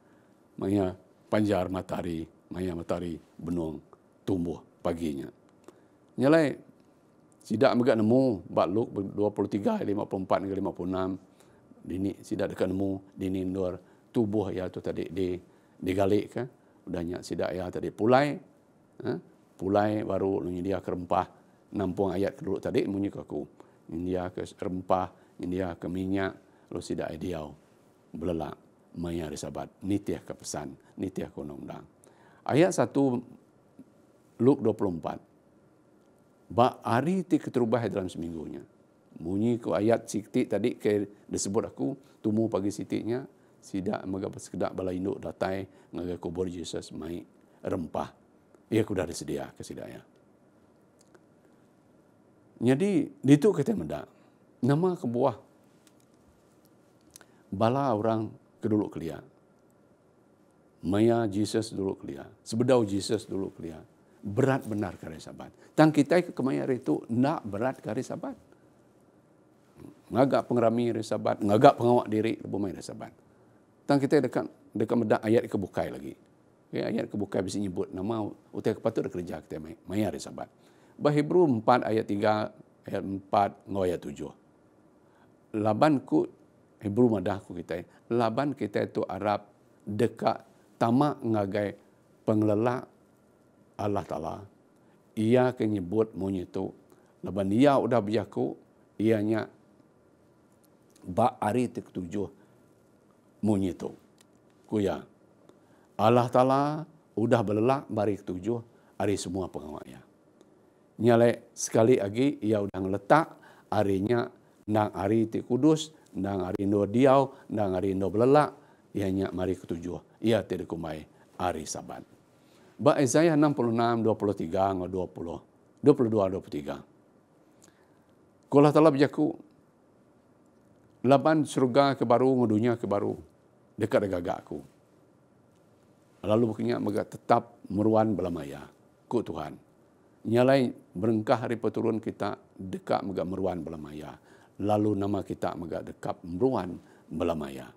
maya panjar matahari maya matahari benung tumbuh paginya nyalai sida mega nemu bak luk 23 54 ke 56 dini sida dekat nemu dini luar tubuh ya tu tadi di digalik ke udahnya sida ya tadi pulai eh, pulai baru nunya dia kerempah nampung ayat kedua tadi munyi ke aku India ke rempah, India ke minyak, Rosida Ideal belak, Maya Risabat nitiah ke pesan nitiah ke undang ayat satu Luk 24 ba hari ti keterubah dalam seminggunya munyi ku ayat sikti tadi ke disebut aku tumu pagi sitiknya sidak mega sekedak bala induk datai ngaga kubur Yesus mai rempah ia ya, ku dah sedia ke sidaya jadi ditu kita mendak nama kebuah bala orang keduluk kelia. Maya Jesus dulu kelia. Sebedau Jesus dulu kelia. Berat benar kari sabat. Tang kita ke kemaya itu nak berat kari sabat. Ngagak pengrami kari sabat. Ngagak pengawak diri lebih main sabat. Tang kita dekat dekat medak ayat kebukai lagi. Okay, ya, ayat kebukai bisa nyebut nama utai kepatut dah kerja kita main. Maya kari sabat. Hebrew 4 ayat 3, ayat 4, ngoyat 7. ku Hebrew eh, madah aku kita. Eh. Laban kita itu Arab dekat tamak ngagai pengelola Allah Ta'ala. Ia akan nyebut maunya itu. Laban ia sudah berjaku, ianya bak hari tujuh maunya itu. Kuya, Allah Ta'ala sudah berlelak bari tujuh hari semua pengawaknya. Nyalek sekali lagi ia udah ngeletak harinya nak hari kudus, nang hari no diau nang hari no belelak ianya mari ketujuh ia tidak kumai hari sabat ba Isaia 66 23 ngo 20 22 23 kula talab jaku laban surga ke baru dunia ke baru dekat aku. lalu bukinya mega tetap meruan belamaya ku Tuhan nyalai berengkah hari peturun kita dekat mega meruan belamaya lalu nama kita megak dekap meruan melamaya.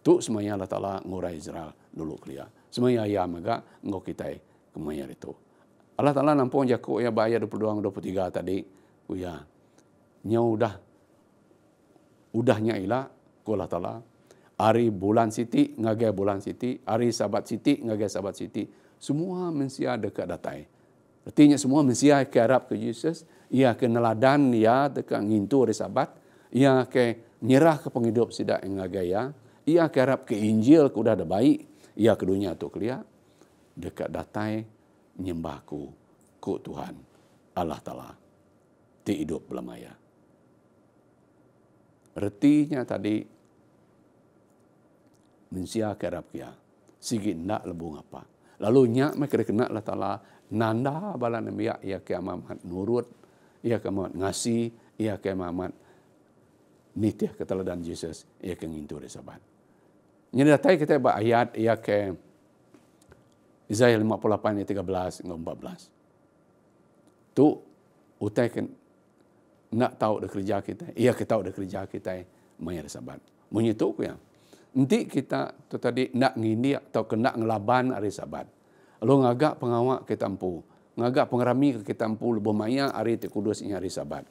Tu semuanya Allah Ta'ala ngurai Israel dulu kelia. semuanya ya megak ngau kita kemaya itu. Allah Ta'ala nampun jakuk ya bayar dua puluh 22 tiga tadi. kuya oh, nyau dah udahnya ila ku Allah Ta'ala. Hari bulan siti ngagai bulan siti. Hari sahabat siti ngagai sahabat siti. Semua mensia dekat datai. Artinya semua mensia ke ke Yesus ia ke neladan ia dekat ngintu hari sabat ia ke nyerah ke penghidup sidak engagai ia ia ke harap ke injil ke udah ada baik ia ke dunia tu kelia dekat datai nyembahku ku Tuhan Allah Taala ti hidup belamaya retinya tadi mensia ke harap kia sigi ndak lebung apa lalu nyak mai kena kena Allah Taala nanda bala nembiak ia kiamat nurut ia kemat ngasi, ia kemat nitih keteladan Yesus, ia kengintu dari sahabat. Ini datai kita buat ayat, ia ke Isaiah 58, ayat 13, ayat 14. Tu utai ken, nak tahu dah kerja kita, ia ke tahu dah kerja kita, maya dari sahabat. Menyitu ku yang. Nanti kita tu tadi nak ngindi atau kena ngelaban dari sahabat. Lu ngagak pengawak kita mpuh ngagak pengerami ke kita ampu lebuh maya hari ti kudus ini hari sabat.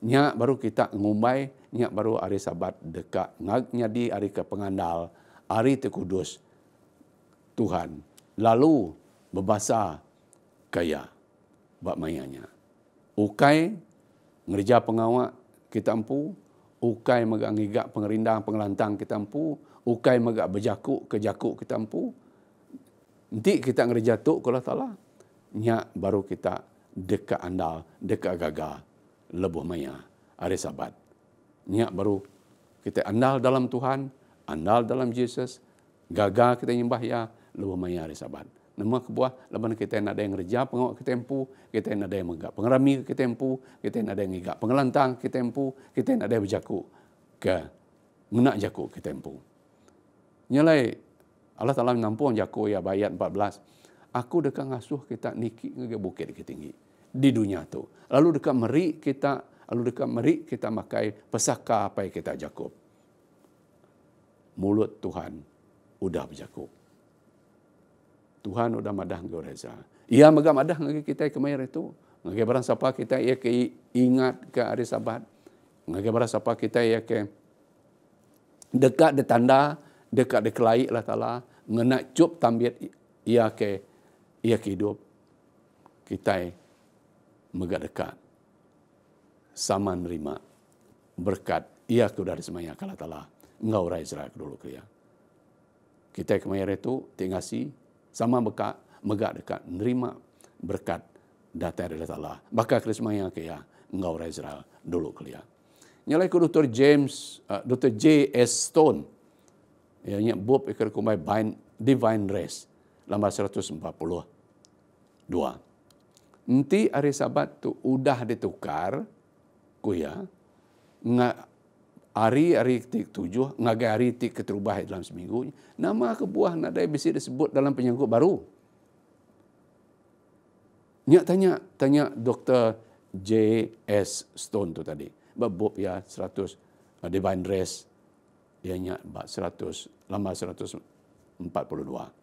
Nya baru kita ngumbai, nya baru hari sabat dekat ngag nyadi hari ke pengandal, hari ti kudus Tuhan. Lalu bebasa kaya bak mayanya. Ukai ngerja pengawak kita ampu, ukai megak ngigak pengerindang pengelantang kita ampu, ukai megak bejakuk kejakuk kita ampu. Nanti kita ngerja tu kalau salah nya baru kita deka andal, deka gaga, lebuh maya, hari sabat. Nya baru kita andal dalam Tuhan, andal dalam Yesus, gaga kita nyembah ya, lebuh maya hari sabat. Nama kebuah, lepas kita nak ada yang reja pengawak kita tempu, kita nak ada yang menggap, pengerami kita tempu, kita nak ada yang igak pengelantang kita tempu, kita nak ada yang berjaku ke menak jaku kita tempu. Nyalai, Allah Ta'ala menampung jaku ya bayat 14, aku dekat ngasuh kita nikik ke bukit ke tinggi di dunia tu. Lalu dekat meri kita, lalu dekat meri kita makai pesaka apa yang kita jakup. Mulut Tuhan udah berjakup. Tuhan udah madah ke Reza. Ia megam madah ngagi kita kemair itu. Ngagi barang siapa kita ia ke ingat ke hari sabat. Ngagi barang siapa kita ia ke dekat de tanda, dekat de kelai lah tala. Ngenak cup tambit ia ke ia hidup kita megah dekat sama nerima berkat ia ke dari semaya kala tala ngau rai zra dulu ke ya kita ke mayar itu tingasi sama beka megah dekat nerima berkat data dari tala baka ke semaya ke ya ngau rai zra dulu ke ya nyalai ke dr james uh, dr j s stone ya nya bob ikar kumai bind divine race lembar 142. Nanti hari Sabat tu udah ditukar, kau ya, hari hari tik tujuh, ngagai hari tik keterubah dalam seminggu, nama kebuah nadai bisa disebut dalam penyangkut baru. Nyak tanya, tanya Dr. S Stone tu tadi. Bebop ya, 100, uh, ah, Divine Dress, dia ya nyak, 100, lama 142. 142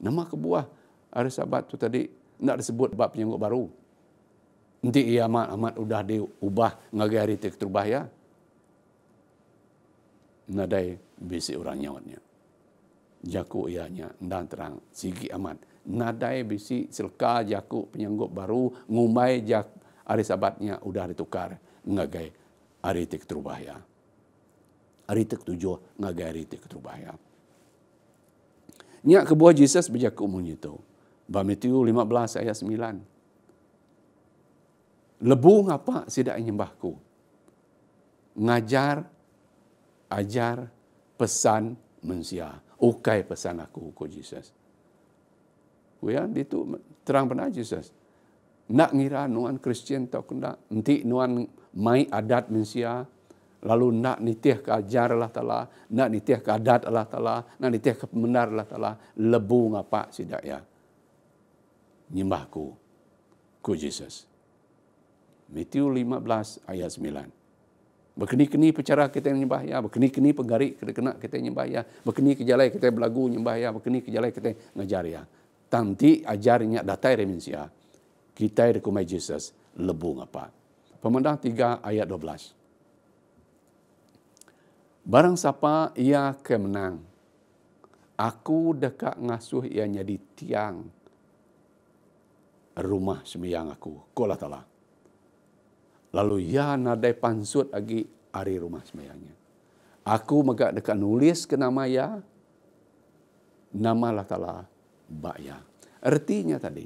nama kebuah hari sabat tu tadi nak disebut bab penyanggup baru. Nanti ia ya, amat amat sudah diubah ngagi hari tu terubah ya. Nadai bisi orang nyawatnya. Jaku ianya ya, dan terang sigi amat. Nadai bisi silka jaku penyanggup baru ngumai jak hari sabatnya sudah ditukar ngagai hari tu terubah ya. Hari tu tujuh ngagai hari tu terubah ya. Niat ke buah Jesus berjaku umumnya itu. Bar Matthew 15 ayat 9. Lebu ngapa sidak nyembahku? Ngajar, ajar, pesan, mensia. Ukai pesan aku, ku Jesus. di tu terang pernah Yesus. Nak ngira nuan Kristian tau kena. Nanti nuan mai adat mensia. Mensia lalu nak nitih ke ajar Allah Ta'ala, nak nitih ke adat Allah Ta'ala, nak nitih ke pembenar Allah Ta'ala, lebu ngapa sidak ya. Nyembahku, ku Jesus. Matthew 15 ayat 9. Berkeni-keni percara kita yang nyembah ya, berkeni-keni penggarik kita kena kita yang nyembah ya, berkeni kejalai kita yang berlagu nyembah ya, berkeni kejalai kita yang ngajar ya. Tanti ajarnya datai reminsia, kita yang rekomai Jesus, lebu ngapa. Pemandang 3 ayat 12. Barang siapa ia kemenang, aku dekat ngasuh ia jadi tiang rumah semayang aku. Kuala Tala. Lalu ia nadai pansut lagi hari rumah semayangnya. Aku megak dekat nulis ke nama ia, nama lah Tala, Mbak ia. Artinya tadi,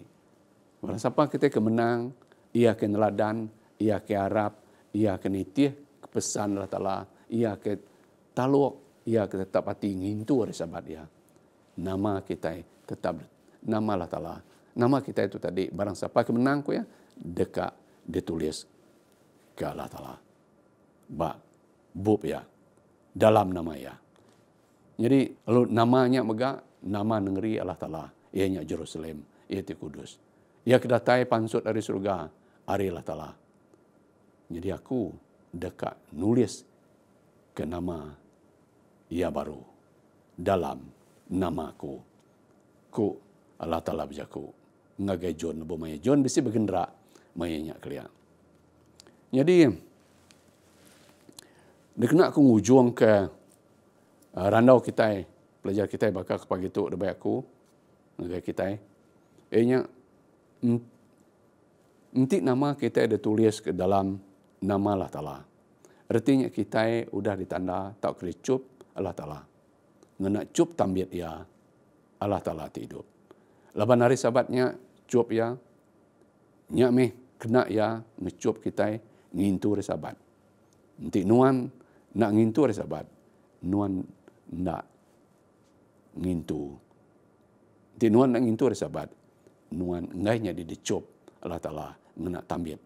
barang siapa kita kemenang, ia ke neladan, ia ke Arab, ia ke nitih, pesan lah Tala, ia ke taluk ya, kita tak pati ngintu hari sabat ya Nama kita tetap nama lah tala. Nama kita itu tadi barang siapa kemenang ku ya dekat ditulis ke Allah Ta'ala. Ba, bub ya, dalam nama ya. Jadi, lalu namanya megah, nama negeri Allah Ta'ala. Ianya Jerusalem, ia ti kudus. Ia kedatai pansut dari surga, hari Allah Ta'ala. Jadi aku dekat nulis ke nama ia baru dalam nama aku ku Allah taala bejaku ngagai jon bo maya jon bisi begendra maya nya kelia jadi de kena aku ngujuang ke eh, randau kita pelajar kita bakal ke pagi tu de bayak aku ngagai kita e eh, nya Nanti nama kita ada tulis ke dalam nama Allah Ta'ala. Artinya kita sudah ditanda, tak kericup, Allah Ta'ala. Ngena cup tambit ya, Allah Ta'ala ti hidup. Laban hari sabatnya cup ya, nyak meh, kena ya, ngecup kita, ngintu hari sabat. Nanti nuan, nak ngintu hari sabat, Nuan, nak ngintu. Nanti nuan nak ngintu hari sabat, Nuan, ngainya di decup, Allah Ta'ala, ngena tambit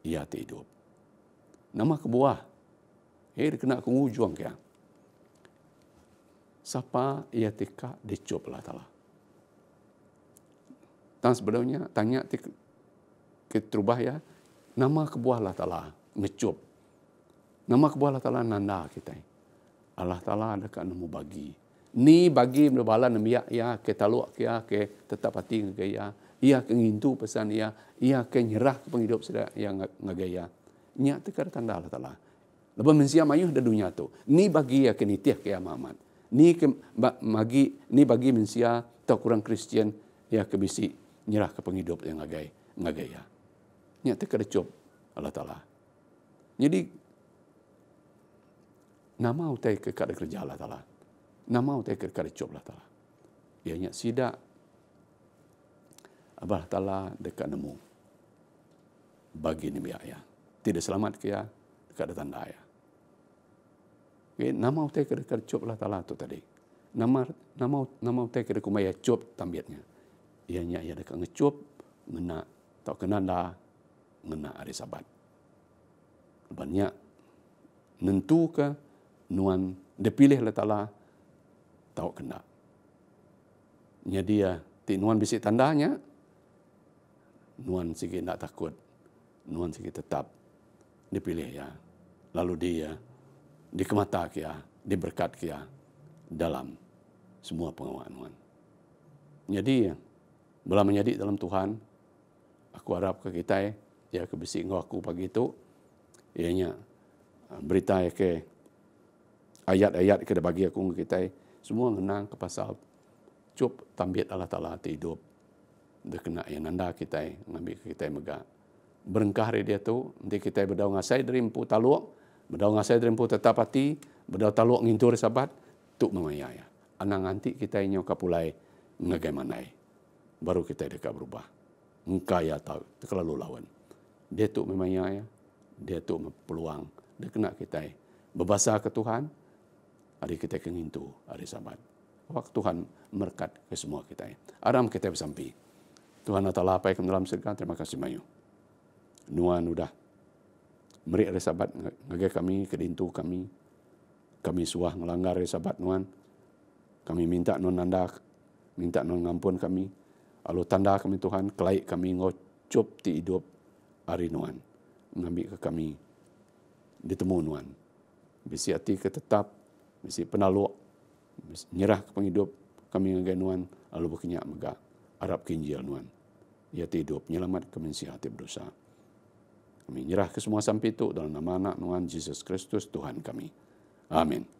ya, ti hidup. Nama kebuah, Eh, dia kena kungu juang kaya. Ke siapa ia tika dicup lah tala. Dan sebenarnya tanya ke terubah ya, nama kebuah lah tala ngecup. Nama kebuah lah tala nanda kita. Allah Ta'ala ada kan nama bagi. Ni bagi berbala nemiak ya, ke taluk ke ya, ke tetap hati ke ya. Ia ke pesan ya, ia ke nyerah ke penghidup sedap yang ngegaya. Nyak tika tanda lah Ta'ala. Lepas mensiam ayuh di dunia tu. Ni bagi ya ke nitih ke ya Muhammad ni ke, bagi ni bagi mensia tak kurang Kristian ya kebisi nyerah ke penghidup yang ngagai ngagai ya. Nya terkecup Allah Taala. Jadi nama utai ke kada kerja Allah Taala. Nama utai ke kada cop Allah Taala. Ya nya sida Allah Taala dekat nemu bagi nimya ya. Tidak selamat ke ya dekat tanda ya. Okay, nama utai kira kerjop lah talah tu tadi. Nama nama nama utai kira kumaya cop tambiatnya. Ia nya ia dekat ngecop, ngena tak kena dah ngena hari sabat. Banyak nentu ke nuan dipilih lah talah tak kena. Nya dia ya, ti nuan bisik tandanya nuan sikit tak takut, nuan sikit tetap dipilih ya. Lalu dia ya, dikemata kia, diberkat kia dalam semua pengawalan. Jadi, bila menjadi dalam Tuhan, aku harap ke kita, ya aku bisik aku pagi itu, ianya berita ya ke ayat-ayat ke bagi aku dengan kita, semua mengenang ke pasal cub tambit Allah Ta'ala hidup. Dia kena yang nanda kita, ngambil kita megah. Berengkah dia tu, nanti kita berdoa dengan saya dari empu taluk, Bedau ngasai terimpu tetap hati, bedau taluk ngintur sabat, tuk mengayai. Anak nanti kita inyo pulai ngegemanai. Baru kita dekat berubah. Engkau ya tahu, terlalu lawan. Dia tu memang ya, dia tu peluang. Dia kena kita berbahasa ke Tuhan, hari kita kengin tu, hari sabat. Waktu Tuhan merkat ke semua kita. Aram kita bersampi. Tuhan Atala apa yang dalam surga, terima kasih Mayu. Nuan sudah merik hari sabat ngagai kami kedintu kami kami suah melanggar sahabat nuan kami minta nuan nanda minta nuan ngampun kami alu tanda kami Tuhan kelai kami ngocop ti hidup hari nuan ngambi ke kami ditemu nuan bisi hati ke tetap bisi penaluk nyerah ke penghidup kami ngagai nuan alu bekenyak megak arab kinjil nuan ia ti hidup nyelamat kami sihat ti berdosa. Kami nyerah ke semua sampai itu dalam nama anak Tuhan Yesus Kristus Tuhan kami. Amin. Amin.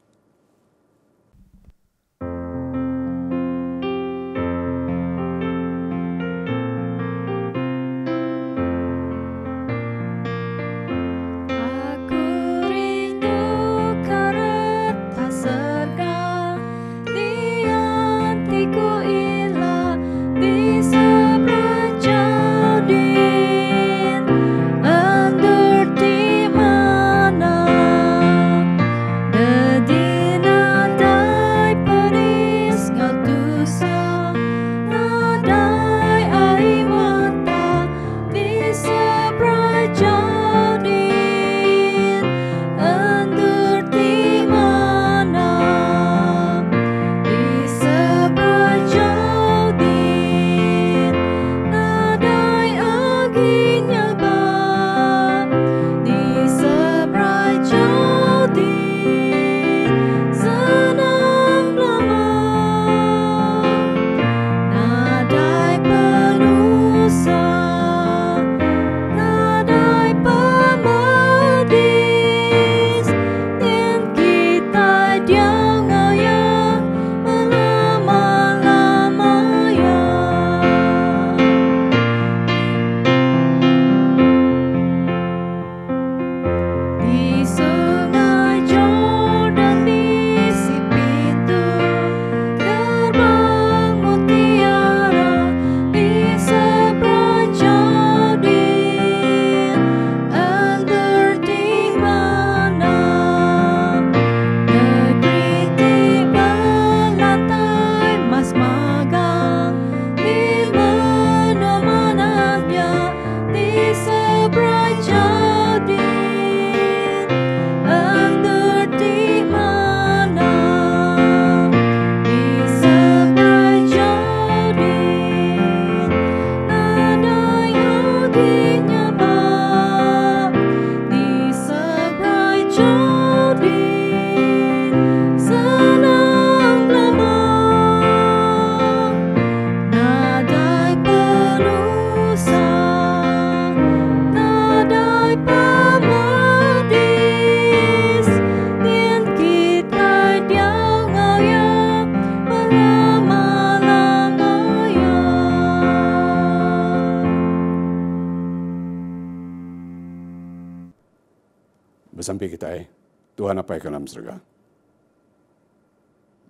surga.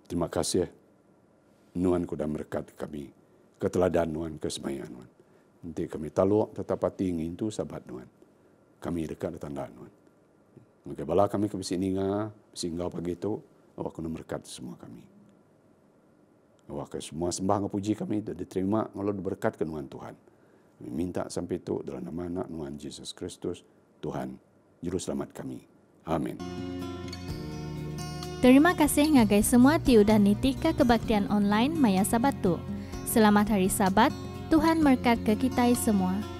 Terima kasih eh. Nuan kudah merekat kami. Keteladan Nuan, kesemayan Nuan. Nanti kami taluk tetap hati ingin itu sahabat Nuan. Kami dekat di tanda Nuan. Maka bala kami ke sini ngah, sehingga pagi itu, awak kena merekat semua kami. Awak ke semua sembah ngapuji kami, itu diterima kalau diberkat ke Nuan Tuhan. Kami minta sampai itu dalam nama anak Nuan Yesus Kristus, Tuhan, Juru Selamat kami. Amin. Amin. Terima kasih ngagai semua tiu dan nitika kebaktian online Maya Sabatu. Selamat hari Sabat, Tuhan merkat ke kita semua.